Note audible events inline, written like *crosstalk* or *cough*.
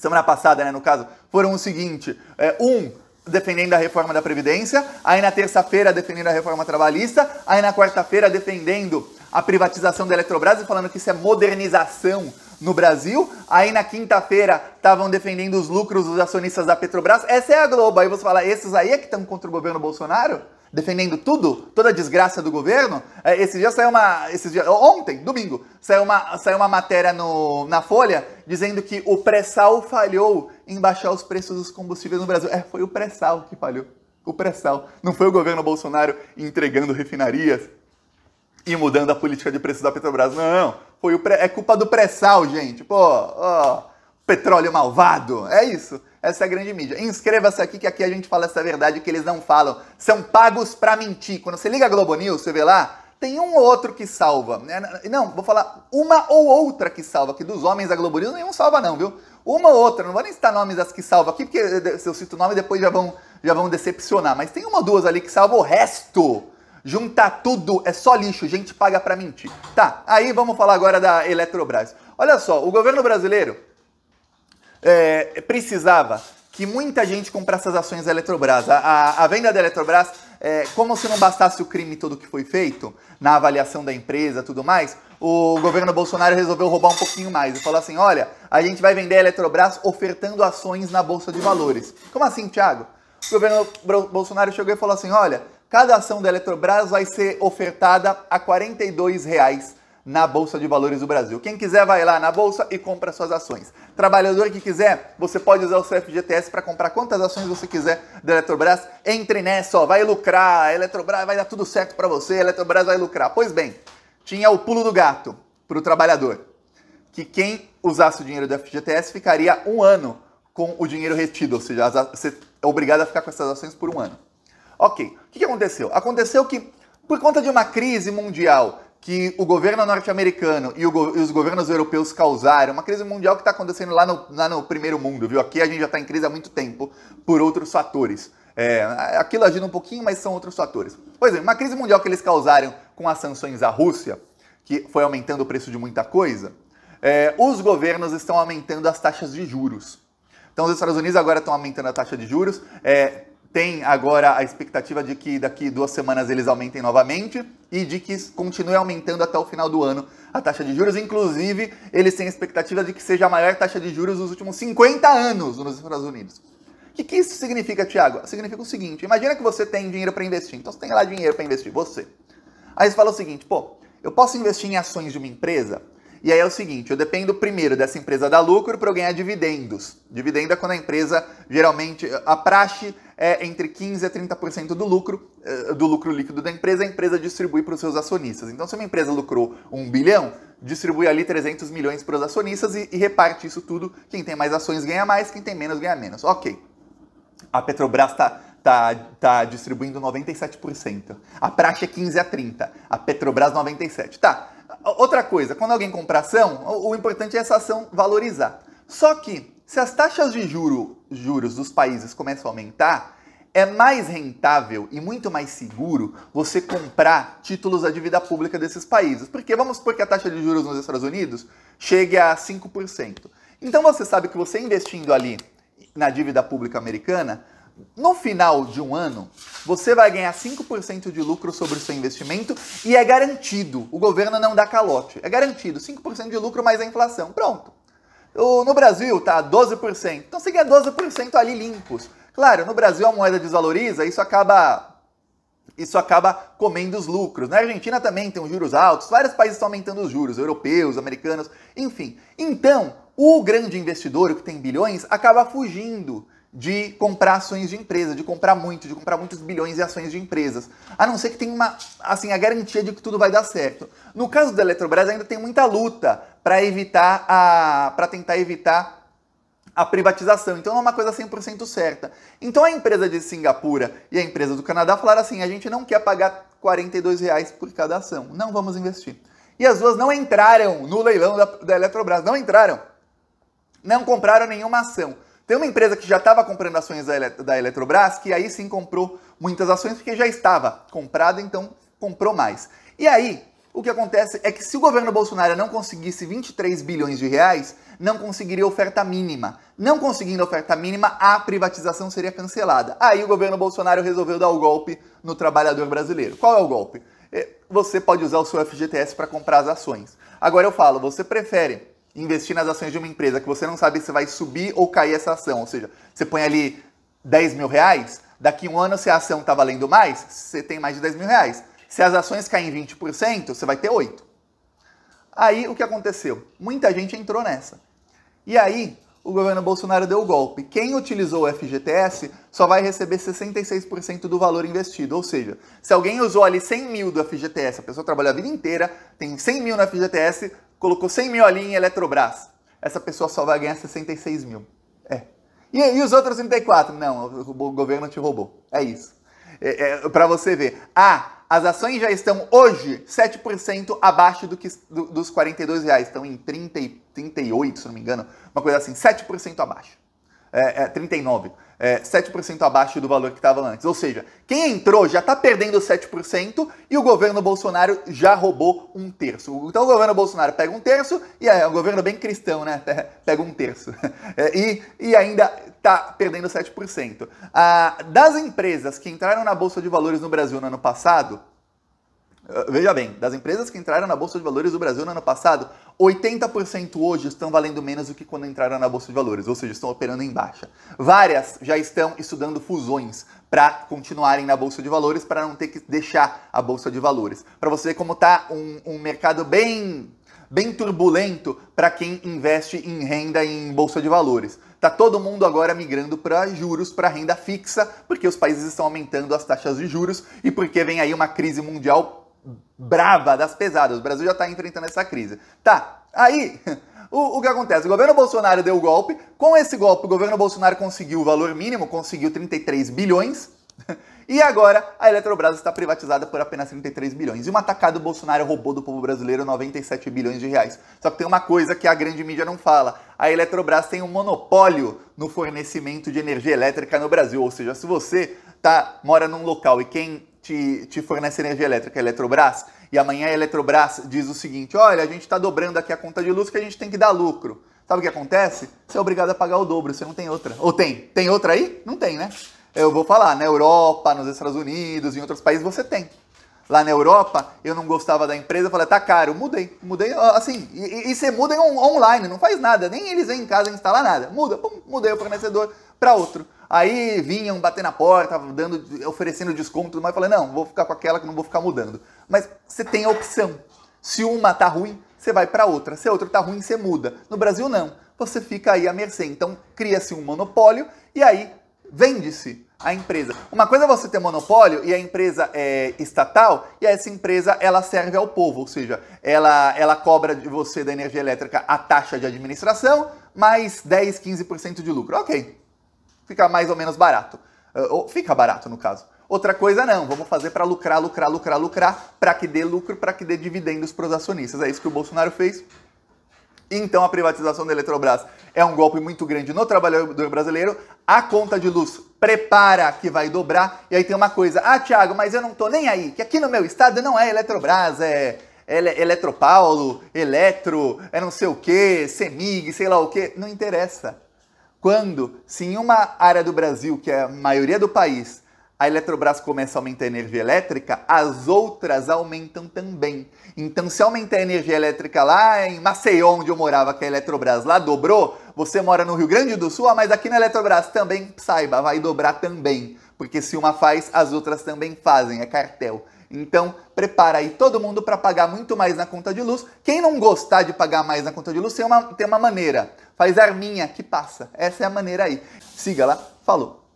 semana passada, né, no caso, foram o seguinte: é, um, defendendo a reforma da Previdência, aí na terça-feira defendendo a reforma trabalhista, aí na quarta-feira defendendo a privatização da Eletrobras e falando que isso é modernização no Brasil. Aí na quinta-feira estavam defendendo os lucros dos acionistas da Petrobras. Essa é a Globo. Aí você fala, esses aí é que estão contra o governo Bolsonaro? defendendo tudo, toda a desgraça do governo. É, esse dia saiu uma. Esses dias, ontem, domingo, saiu uma, saiu uma matéria no, na Folha dizendo que o pré-sal falhou em baixar os preços dos combustíveis no Brasil. É, foi o pré-sal que falhou. O pré-sal. Não foi o governo Bolsonaro entregando refinarias e mudando a política de preços da Petrobras. Não, não. Foi o pré, é culpa do pré-sal, gente. Pô, ó petróleo malvado. É isso. Essa é a grande mídia. Inscreva-se aqui que aqui a gente fala essa verdade que eles não falam. São pagos para mentir. Quando você liga a Globo News, você vê lá, tem um ou outro que salva. Né? Não, vou falar uma ou outra que salva, que dos homens da Globo News nenhum salva não, viu? Uma ou outra, não vou nem citar nomes das que salva aqui, porque eh, se eu cito o nome depois já vão, já vão decepcionar. Mas tem uma ou duas ali que salva o resto. Juntar tudo é só lixo, gente paga para mentir. Tá, aí vamos falar agora da Eletrobras. Olha só, o governo brasileiro é, precisava que muita gente comprasse as ações da Eletrobras. A, a, a venda da Eletrobras, é, como se não bastasse o crime todo que foi feito, na avaliação da empresa tudo mais, o governo Bolsonaro resolveu roubar um pouquinho mais e falou assim: olha, a gente vai vender a Eletrobras ofertando ações na Bolsa de Valores. Como assim, Thiago? O governo Bolsonaro chegou e falou assim: olha, cada ação da Eletrobras vai ser ofertada a R$ 42,00 na Bolsa de Valores do Brasil. Quem quiser vai lá na bolsa e compra suas ações. Trabalhador que quiser, você pode usar o seu FGTS para comprar quantas ações você quiser da Eletrobras. Entre nessa, ó, vai lucrar. A Eletrobras vai dar tudo certo para você, a Eletrobras vai lucrar. Pois bem, tinha o pulo do gato para o trabalhador, que quem usasse o dinheiro do FGTS ficaria um ano com o dinheiro retido, ou seja, você é obrigado a ficar com essas ações por um ano. Ok, o que aconteceu? Aconteceu que, por conta de uma crise mundial que o governo norte-americano e, go e, os governos europeus causaram, uma crise mundial que está acontecendo lá no, lá no, primeiro mundo, viu? Aqui a gente já está em crise há muito tempo por outros fatores. É, aquilo agindo um pouquinho, mas são outros fatores. Pois é, uma crise mundial que eles causaram com as sanções à Rússia, que foi aumentando o preço de muita coisa, é, os governos estão aumentando as taxas de juros. Então, os Estados Unidos agora estão aumentando a taxa de juros. É, tem agora a expectativa de que daqui duas semanas eles aumentem novamente e de que continue aumentando até o final do ano a taxa de juros. Inclusive, eles têm a expectativa de que seja a maior taxa de juros dos últimos 50 anos nos Estados Unidos. O que, que isso significa, Tiago? Significa o seguinte: imagina que você tem dinheiro para investir. Então você tem lá dinheiro para investir, você. Aí você fala o seguinte: pô, eu posso investir em ações de uma empresa e aí é o seguinte, eu dependo primeiro dessa empresa dar lucro para eu ganhar dividendos. Dividendo é quando a empresa, geralmente, a praxe é entre 15% a 30% do lucro, eh, do lucro líquido da empresa, a empresa distribui para os seus acionistas. Então, se uma empresa lucrou 1 bilhão, distribui ali 300 milhões para os acionistas e, e reparte isso tudo. Quem tem mais ações ganha mais, quem tem menos ganha menos. Ok. A Petrobras está tá, tá distribuindo 97%. A praxe é 15 a 30. A Petrobras 97. Tá. Outra coisa, quando alguém compra ação, o, o importante é essa ação valorizar. Só que, se as taxas de juro, juros dos países começam a aumentar, é mais rentável e muito mais seguro você comprar títulos da dívida pública desses países. Porque vamos supor que a taxa de juros nos Estados Unidos chegue a 5%. Então você sabe que você investindo ali na dívida pública americana, no final de um ano, você vai ganhar 5% de lucro sobre o seu investimento e é garantido. O governo não dá calote. É garantido. 5% de lucro mais a é inflação. Pronto. No Brasil tá 12%. Então você ganha 12% ali limpos. Claro, no Brasil a moeda desvaloriza, isso acaba isso acaba comendo os lucros. Na né? Argentina também tem os juros altos, vários países estão aumentando os juros, europeus, americanos, enfim. Então, o grande investidor que tem bilhões acaba fugindo de comprar ações de empresa, de comprar muito, de comprar muitos bilhões de ações de empresas. A não ser que tenha uma, assim, a garantia de que tudo vai dar certo. No caso da Eletrobras ainda tem muita luta para evitar a para tentar evitar a privatização. Então não é uma coisa 100% certa. Então a empresa de Singapura e a empresa do Canadá falaram assim: a gente não quer pagar 42 reais por cada ação, não vamos investir. E as duas não entraram no leilão da, da Eletrobras, não entraram. Não compraram nenhuma ação. Tem uma empresa que já estava comprando ações da, da Eletrobras, que aí sim comprou muitas ações, porque já estava comprada, então comprou mais. E aí, o que acontece é que se o governo Bolsonaro não conseguisse 23 bilhões de reais, não conseguiria oferta mínima. Não conseguindo oferta mínima, a privatização seria cancelada. Aí o governo Bolsonaro resolveu dar o golpe no trabalhador brasileiro. Qual é o golpe? É, você pode usar o seu FGTS para comprar as ações. Agora eu falo, você prefere investir nas ações de uma empresa que você não sabe se vai subir ou cair essa ação, ou seja, você põe ali 10 mil reais, daqui um ano se a ação está valendo mais, você tem mais de 10 mil reais. Se as ações caem 20%, você vai ter 8. Aí o que aconteceu? Muita gente entrou nessa. E aí o governo Bolsonaro deu o golpe. Quem utilizou o FGTS só vai receber 66% do valor investido. Ou seja, se alguém usou ali 100 mil do FGTS, a pessoa trabalhou a vida inteira, tem 100 mil no FGTS, colocou 100 mil ali em Eletrobras. Essa pessoa só vai ganhar 66 mil. É. E, e os outros 34? Não, o governo te roubou. É isso. É, é, Para você ver. Ah, as ações já estão hoje 7% abaixo do que, do, dos 42 reais. Estão em 30, 38, se não me engano. Uma coisa assim, 7% abaixo é, é, 39, é, 7% abaixo do valor que estava antes. Ou seja, quem entrou já está perdendo 7% e o governo Bolsonaro já roubou um terço. Então o governo Bolsonaro pega um terço, e é um governo bem cristão, né? *laughs* Pega um terço. É, e, e ainda está perdendo 7%. Ah, das empresas que entraram na Bolsa de Valores no Brasil no ano passado, ah, veja bem, das empresas que entraram na Bolsa de Valores do Brasil no ano passado, 80% hoje estão valendo menos do que quando entraram na Bolsa de Valores, ou seja, estão operando em baixa. Várias já estão estudando fusões para continuarem na Bolsa de Valores, para não ter que deixar a Bolsa de Valores. Para você ver como está um, um mercado bem bem turbulento para quem investe em renda em bolsa de valores. está todo mundo agora migrando para juros, para renda fixa, porque os países estão aumentando as taxas de juros e porque vem aí uma crise mundial brava, das pesadas. O Brasil já está enfrentando essa crise. Tá, aí *laughs* o, o, que acontece? O governo Bolsonaro deu o golpe. Com esse golpe, o governo Bolsonaro conseguiu o valor mínimo, conseguiu 33 bilhões. *laughs* E agora a Eletrobras está privatizada por apenas 33 bilhões. E uma atacada do Bolsonaro roubou do povo brasileiro 97 bilhões de reais. Só que tem uma coisa que a grande mídia não fala. A Eletrobras tem um monopólio no fornecimento de energia elétrica no Brasil. Ou seja, se você tá, mora num local e quem te, te fornece energia elétrica, é a Eletrobras, e amanhã a Eletrobras diz o seguinte: olha, a gente está dobrando aqui a conta de luz que a gente tem que dar lucro. Sabe o que acontece? Você é obrigado a pagar o dobro, você não tem outra. Ou tem? Tem outra aí? Não tem, né? Eu vou falar, na Europa, nos Estados Unidos, em outros países você tem. Lá na Europa, eu não gostava da empresa, falei, tá caro, mudei. Mudei, assim, e, e você muda on online, não faz nada, nem eles vêm em casa instalar nada. Muda, pum, mudei o fornecedor para outro. Aí vinham bater na porta, dando, oferecendo desconto, mas eu falei, não, vou ficar com aquela que não vou ficar mudando. Mas você tem a opção. Se uma tá ruim, você vai para outra. Se a outra tá ruim, você muda. No Brasil, não. Você fica aí à mercê. Então, cria-se um monopólio e aí vende-se a empresa. Uma coisa é você ter monopólio e a empresa é estatal e essa empresa ela serve ao povo, ou seja, ela, ela cobra de você da energia elétrica a taxa de administração mais 10, 15% de lucro. Ok, fica mais ou menos barato. Uh, ou fica barato, no caso. Outra coisa não, vamos fazer para lucrar, lucrar, lucrar, lucrar, para que dê lucro, para que dê dividendos para os acionistas. É isso que o Bolsonaro fez. Então a privatização da Eletrobras é um golpe muito grande no trabalhador brasileiro. A conta de luz prepara que vai dobrar. E aí tem uma coisa, ah, Tiago, mas eu não estou nem aí, que aqui no meu estado não é Eletrobras, é, é ele, Eletropaulo, Eletro, é não sei o que, Semig, sei lá o que. Não interessa. Quando, se em uma área do Brasil, que é a maioria do país, a Eletrobras começa a aumentar a energia elétrica, as outras aumentam também. Então, se aumentar a energia elétrica lá em Maceió, onde eu morava, que a Eletrobras lá dobrou, você mora no Rio Grande do Sul, ah, mas aqui na Eletrobras também, saiba, vai dobrar também. Porque se uma faz, as outras também fazem, é cartel. Então, prepara aí todo mundo para pagar muito mais na conta de luz. Quem não gostar de pagar mais na conta de luz, tem uma, tem uma maneira. Faz arminha que passa. Essa é a maneira aí. Siga lá. Falou.